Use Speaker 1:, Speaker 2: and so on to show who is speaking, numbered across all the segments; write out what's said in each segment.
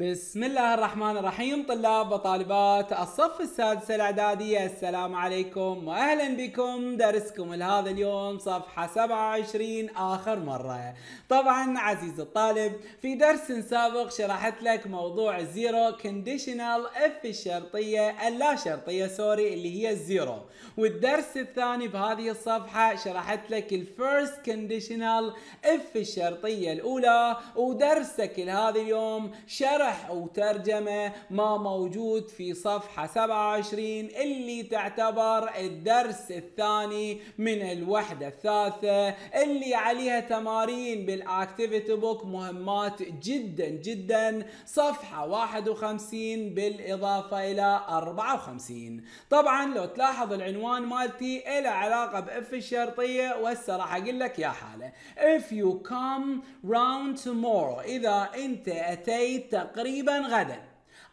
Speaker 1: بسم الله الرحمن الرحيم طلاب وطالبات الصف السادس الاعدادي السلام عليكم واهلا بكم درسكم لهذا اليوم صفحه 27 اخر مره. طبعا عزيز الطالب في درس سابق شرحت لك موضوع الزيرو كونديشنال اف الشرطيه اللا شرطيه سوري اللي هي الزيرو والدرس الثاني بهذه الصفحه شرحت لك الفيرست كونديشنال اف الشرطيه الاولى ودرسك لهذا اليوم شرح شرح أو ترجمة ما موجود في صفحة 27 اللي تعتبر الدرس الثاني من الوحدة الثالثة اللي عليها تمارين بالأكتيفيتي بوك مهمات جدا جدا صفحة 51 بالإضافة إلى 54 طبعا لو تلاحظ العنوان مالتي إلى علاقة بإف الشرطية وهسه راح أقول لك يا حالة If you come round tomorrow إذا أنت أتيت تقريبا غدا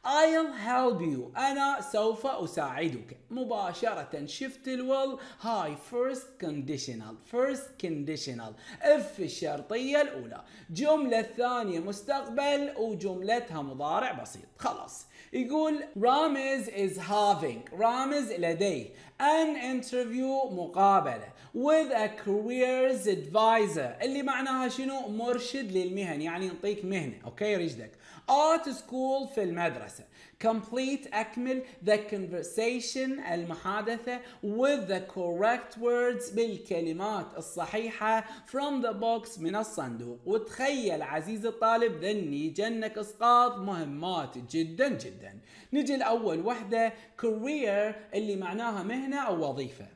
Speaker 1: I'll help you أنا سوف أساعدك مباشرة شفت الول هاي first conditional first conditional if الشرطية الأولى جملة الثانية مستقبل وجملتها مضارع بسيط خلاص يقول رامز is having رامز لديه an interview مقابلة with a careers advisor اللي معناها شنو مرشد للمهن يعني يعطيك مهنة اوكي رجلك at school في المدرسة نفسه complete أكمل the conversation المحادثة with the correct words بالكلمات الصحيحة from the box من الصندوق وتخيل عزيزي الطالب ذني جنك إسقاط مهمات جدا جدا نجي لأول وحدة career اللي معناها مهنة أو وظيفة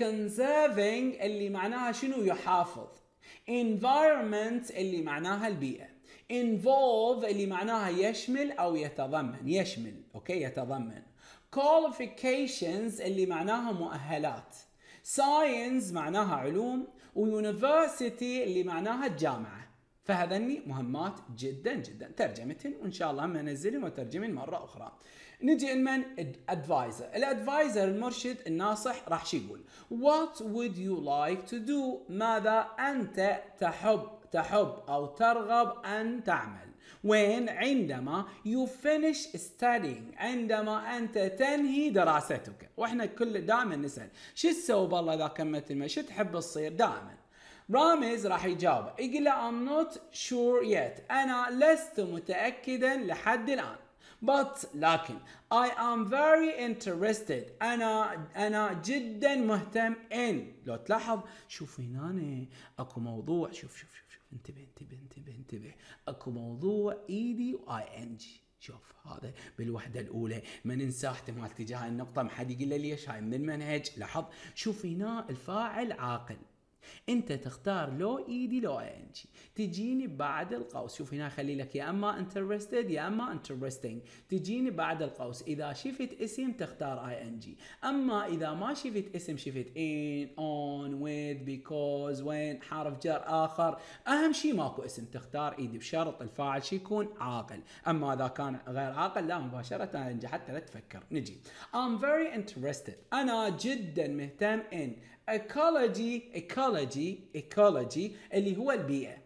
Speaker 1: conserving اللي معناها شنو يحافظ environment اللي معناها البيئة involve اللي معناها يشمل او يتضمن يشمل اوكي يتضمن qualifications اللي معناها مؤهلات science معناها علوم ويونيفرسيتي اللي معناها الجامعه فهذني مهمات جدا جدا ترجمتهن وان شاء الله ما انزلهن وترجمهن مره اخرى. نجي لمن ادفايزر، الادفايزر المرشد الناصح راح شو يقول؟ وات وود يو لايك تو دو ماذا انت تحب تحب أو ترغب أن تعمل وين عندما you finish studying عندما أنت تنهي دراستك وإحنا كل دائما نسأل شو تسوي بالله إذا كملت المهنة شو تحب تصير دائما رامز راح يجاوب يقول له I'm not sure yet أنا لست متأكدا لحد الآن but لكن I am very interested أنا أنا جدا مهتم in لو تلاحظ شوف هنا اكو موضوع شوف شوف شوف, شوف. انتبه انتبه انتبه انتبه اكو موضوع ايدي واي ان جي شوف هذا بالوحدة الأولى ما ننسى احتمال تجاه النقطة ما حد يقول لي ليش هاي من المنهج لاحظ شوف هنا الفاعل عاقل انت تختار لو ايدي لو اي ان جي تجيني بعد القوس شوف هنا خلي لك يا اما انترستد يا اما انترستنج تجيني بعد القوس اذا شفت اسم تختار اي ان جي اما اذا ما شفت اسم شفت ان اون ويذ بيكوز وين حرف جر اخر اهم شيء ماكو اسم تختار ايدي بشرط الفاعل شي يكون عاقل اما اذا كان غير عاقل لا مباشره انجي حتى لا تفكر نجي ام فيري انترستد انا جدا مهتم ان ايكولوجي ايكولوجي ايكولوجي اللي هو البيئه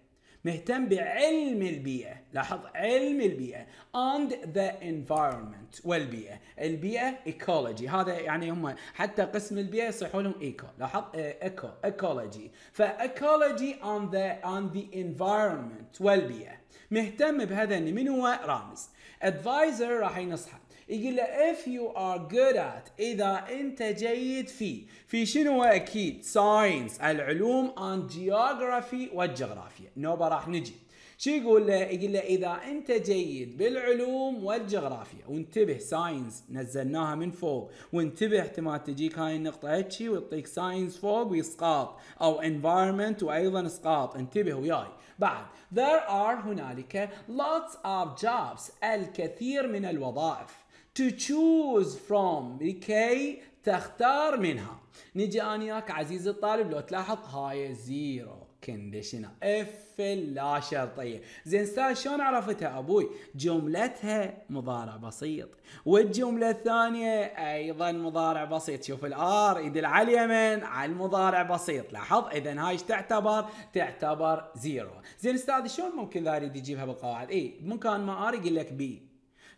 Speaker 1: مهتم بعلم البيئه لاحظ علم البيئه اند ذا انفايرمنت والبيئه البيئه ايكولوجي هذا يعني هم حتى قسم البيئه يصيحوا لهم ايكو لاحظ ايكو ايكولوجي فايكولوجي اون ذا اون ذا انفايرمنت والبيئه مهتم بهذا من هو رامز ادفايزر راح ينصحه يقول له if you are good at إذا أنت جيد في في شنو أكيد ساينس العلوم عن جيوغرافي والجغرافيا نوبة راح نجي شو يقول له يقول له إذا أنت جيد بالعلوم والجغرافيا وانتبه ساينس نزلناها من فوق وانتبه احتمال تجيك هاي النقطة هتشي ويعطيك ساينس فوق ويسقاط أو environment وأيضا اسقاط انتبه وياي بعد there are هنالك lots of jobs الكثير من الوظائف to choose from لكي تختار منها نجي انا وياك عزيزي الطالب لو تلاحظ هاي زيرو كنديشن اف لا شرطيه زين استاذ شلون عرفتها ابوي جملتها مضارع بسيط والجمله الثانيه ايضا مضارع بسيط شوف الار يدل على اليمن على المضارع بسيط لاحظ اذا هاي تعتبر تعتبر زيرو زين استاذ شلون ممكن ذا يريد يجيبها بالقواعد اي بمكان ما ار يقول لك بي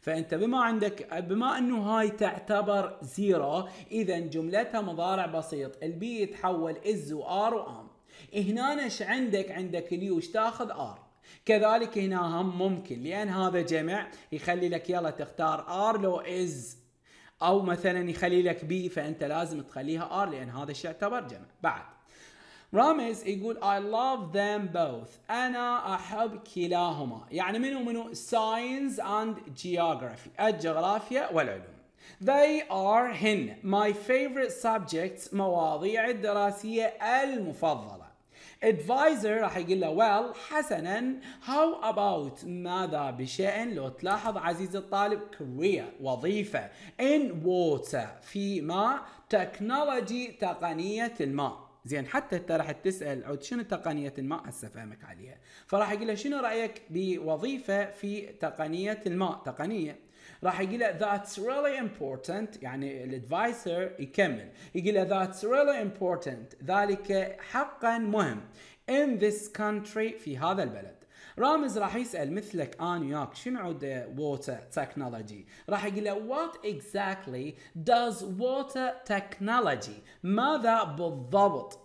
Speaker 1: فانت بما عندك بما انه هاي تعتبر زيرو اذا جملتها مضارع بسيط البي يتحول از وار وام هنا ايش عندك عندك اليوش تاخذ ار كذلك هنا هم ممكن لان هذا جمع يخلي لك يلا تختار ار لو از او مثلا يخلي لك بي فانت لازم تخليها ار لان هذا الشيء يعتبر جمع بعد رامز يقول I love them both أنا أحب كلاهما يعني منو منو science and geography الجغرافيا والعلوم They are هن my favorite subjects مواضيع الدراسية المفضلة advisor راح يقول له well حسنا how about ماذا بشأن لو تلاحظ عزيز الطالب career وظيفة in water في ماء technology تقنية الماء زين حتى انت راح تسال او شنو تقنيه الماء هسه فهمك عليها فراح يقول له شنو رايك بوظيفه في تقنيه الماء تقنيه راح يقول له that's really important يعني الادفايسر يكمل يقول له that's really important ذلك حقا مهم in this country في هذا البلد رامز راح يسال مثلك انا وياك شنو عود ووتر تكنولوجي راح يقول له وات اكزاكتلي does water technology ماذا بالضبط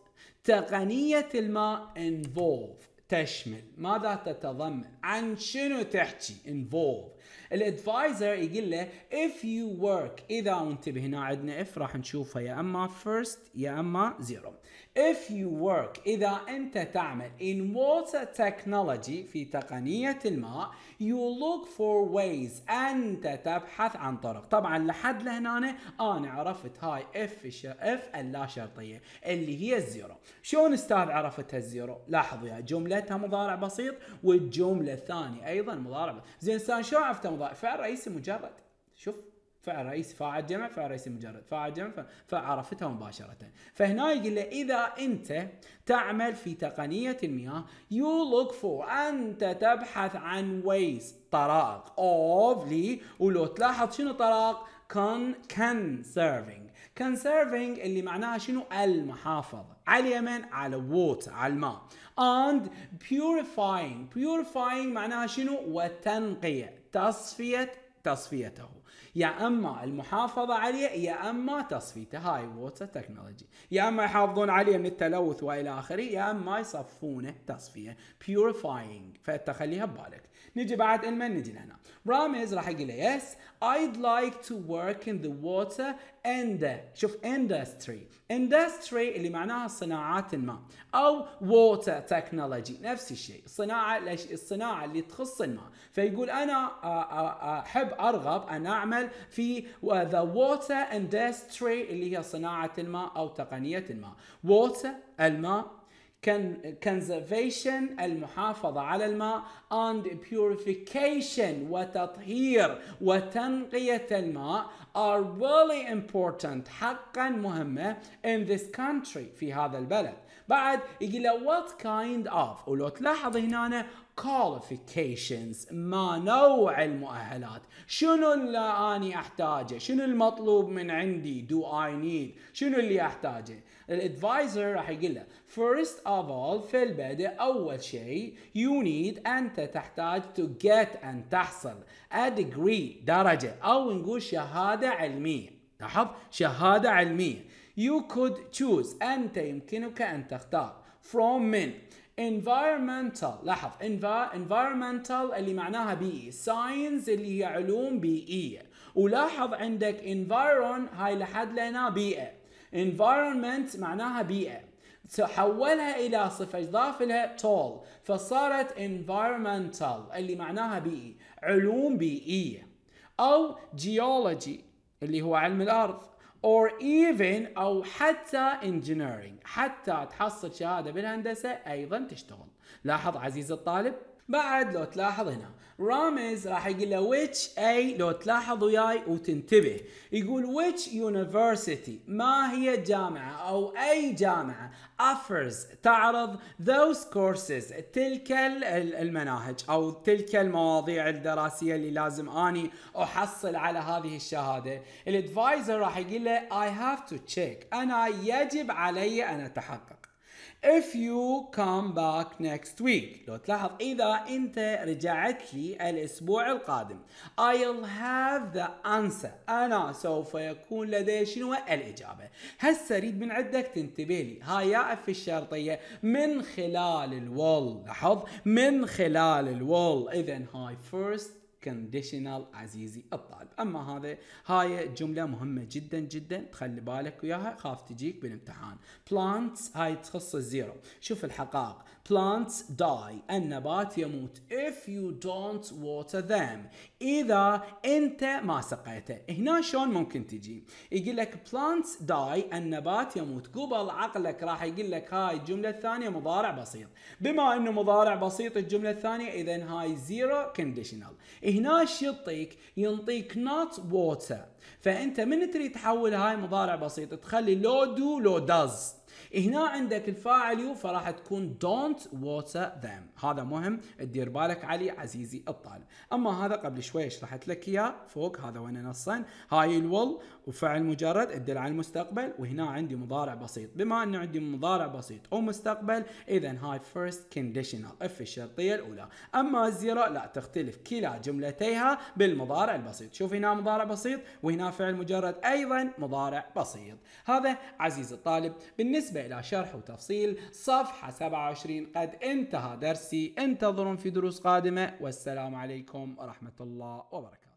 Speaker 1: تقنيه الماء involve تشمل ماذا تتضمن عن شنو تحكي involve الادفايزر يقول له if you work اذا وانتبه هنا عندنا اف راح نشوفها يا اما first يا اما zero if you work اذا انت تعمل in water technology في تقنيه الماء you look for ways انت تبحث عن طرق طبعا لحد لهنا انا عرفت هاي اف اف اللا شرطيه اللي هي الزيرو شلون استاذ عرفتها الزيرو لاحظوا يا جملتها مضارع بسيط والجمله الثاني ايضا مضاربه زين شو عرفته مضارب فعل رئيسي مجرد شوف فعل رئيسي فاعل جمع فعل رئيسي مجرد فاعل جمع فعرفتها مباشرة فهنا يقول له إذا أنت تعمل في تقنية المياه you look for أنت تبحث عن ways طرائق of لي ولو تلاحظ شنو طرائق كان كان سيرفينج كان سيرفينج اللي معناها شنو المحافظة على اليمن على ووت على الماء and purifying purifying معناها شنو وتنقية تصفية تصفيته يا اما المحافظه عليه يا اما تصفيته هاي ووتر تكنولوجي يا اما يحافظون عليه من التلوث والى اخره يا اما يصفونه تصفيه purifying فتخليها ببالك نجي بعد ان من نجي لهنا رامز راح يقول له يس I'd like to work in the water and the. شوف industry industry اللي معناها صناعات ما او water technology نفس الشيء الصناعه الصناعه اللي تخص الماء فيقول انا آه، آه، آه، احب ارغب ان اعمل في the water industry اللي هي صناعه الماء او تقنيه الماء water الماء conservation المحافظة على الماء and purification وتطهير وتنقية الماء are really important حقا مهمة in this country في هذا البلد بعد يقول له what kind of ولو تلاحظ هنا qualifications ما نوع المؤهلات شنو اللي أنا أحتاجه شنو المطلوب من عندي do I need شنو اللي أحتاجه الادفايزر راح يقول له first of all في البدء اول شيء you need انت تحتاج تو جيت ان تحصل ا ديجري درجه او نقول شهاده علميه لاحظ شهاده علميه you could choose انت يمكنك ان تختار from من environmental لاحظ environmental اللي معناها بيئي e. science اللي هي علوم بيئيه e. ولاحظ عندك environ هاي لحد لنا بيئه environment معناها بيئة حولها إلى صفة إضافة لها tall فصارت environmental اللي معناها بيئي علوم بيئية أو geology اللي هو علم الأرض or even أو حتى engineering حتى تحصل شهادة بالهندسة أيضا تشتغل لاحظ عزيزي الطالب بعد لو تلاحظ هنا رامز راح يقول له which اي لو تلاحظ وياي وتنتبه يقول which university ما هي جامعة أو أي جامعة offers تعرض those courses تلك المناهج أو تلك المواضيع الدراسية اللي لازم أني أحصل على هذه الشهادة الادفايزر راح يقول له I have to check أنا يجب علي أن أتحقق if you come back next week لو تلاحظ إذا أنت رجعت لي الأسبوع القادم I'll have the answer أنا سوف يكون لدي شنو الإجابة هسه أريد من عندك تنتبه لي هاي يا في الشرطية من خلال الول لاحظ من خلال الول إذا هاي first كونديشنال عزيزي الطالب اما هذا هاي جمله مهمه جدا جدا تخلي بالك وياها خاف تجيك بالامتحان بلانتس هاي تخص الزيرو شوف الحقائق plants die النبات يموت if you don't water them إذا أنت ما سقيته هنا شلون ممكن تجي يقول لك plants die النبات يموت قبل عقلك راح يقول لك هاي الجملة الثانية مضارع بسيط بما أنه مضارع بسيط الجملة الثانية إذا هاي zero conditional هنا شو يعطيك ينطيك not water فأنت من تريد تحول هاي مضارع بسيط تخلي لو do لو does هنا عندك الفاعل يو فراح تكون don't water them هذا مهم تدير بالك عليه عزيزي الطالب اما هذا قبل شوي شرحت لك اياه فوق هذا وين نصا هاي الول وفعل مجرد تدل على المستقبل وهنا عندي مضارع بسيط بما انه عندي مضارع بسيط او مستقبل اذا هاي first conditional اف الشرطيه الاولى اما الزيرو لا تختلف كلا جملتيها بالمضارع البسيط شوف هنا مضارع بسيط وهنا فعل مجرد ايضا مضارع بسيط هذا عزيزي الطالب بالنسبه إلى شرح وتفصيل صفحة 27 قد انتهى درسي انتظرون في دروس قادمة والسلام عليكم ورحمة الله وبركاته